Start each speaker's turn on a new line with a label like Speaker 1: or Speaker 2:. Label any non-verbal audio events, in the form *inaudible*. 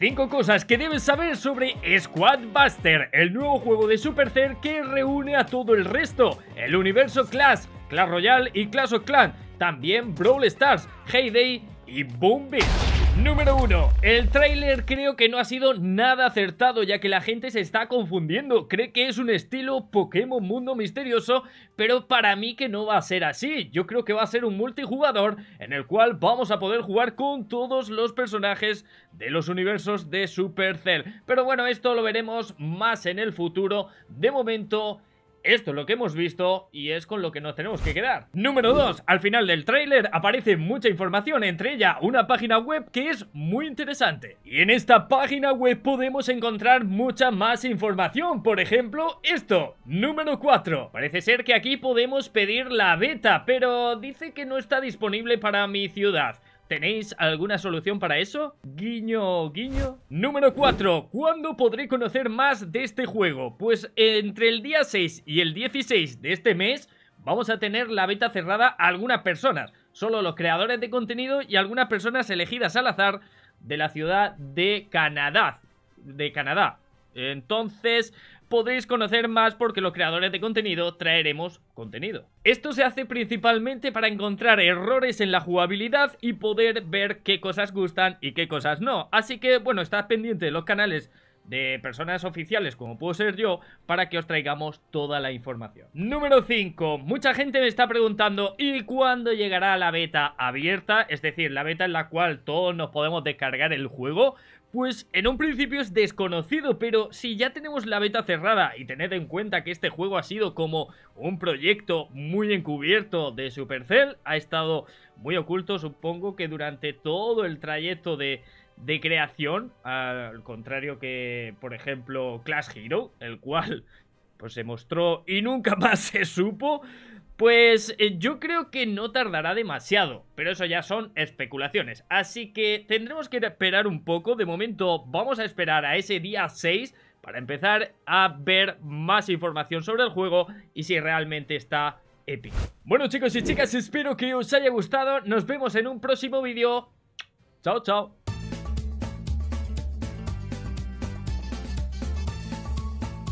Speaker 1: 5 cosas que debes saber sobre Squad Buster, el nuevo juego de Supercell que reúne a todo el resto, el universo Clash, Clash Royale y Clash of Clans, también Brawl Stars, Heyday y Boom Beach. Número 1. El tráiler creo que no ha sido nada acertado, ya que la gente se está confundiendo. Cree que es un estilo Pokémon Mundo Misterioso, pero para mí que no va a ser así. Yo creo que va a ser un multijugador en el cual vamos a poder jugar con todos los personajes de los universos de Supercell. Pero bueno, esto lo veremos más en el futuro. De momento esto es lo que hemos visto y es con lo que nos tenemos que quedar. Número 2. Al final del tráiler aparece mucha información, entre ella una página web que es muy interesante. Y en esta página web podemos encontrar mucha más información, por ejemplo, esto. Número 4. Parece ser que aquí podemos pedir la beta, pero dice que no está disponible para mi ciudad. ¿Tenéis alguna solución para eso? Guiño, guiño. Número 4. ¿Cuándo podré conocer más de este juego? Pues entre el día 6 y el 16 de este mes vamos a tener la beta cerrada a algunas personas. Solo los creadores de contenido y algunas personas elegidas al azar de la ciudad de Canadá. De Canadá. Entonces podréis conocer más porque los creadores de contenido traeremos contenido. Esto se hace principalmente para encontrar errores en la jugabilidad y poder ver qué cosas gustan y qué cosas no. Así que bueno, estad pendiente de los canales de personas oficiales como puedo ser yo para que os traigamos toda la información. Número 5. Mucha gente me está preguntando ¿y cuándo llegará la beta abierta? Es decir, la beta en la cual todos nos podemos descargar el juego. Pues en un principio es desconocido, pero si ya tenemos la beta cerrada y tened en cuenta que este juego ha sido como un proyecto muy encubierto de Supercell, ha estado muy oculto supongo que durante todo el trayecto de, creación, al contrario que por ejemplo Clash Hero, el cual pues se mostró y nunca *laughs* más se supo. Pues eh, yo creo que no tardará demasiado, pero eso ya son especulaciones. Así que tendremos que esperar un poco. De momento vamos a esperar a ese día 6 para empezar a ver más información sobre el juego y si realmente está épico. Bueno chicos y chicas, espero que os haya gustado. Nos vemos en un próximo vídeo. Chao, chao.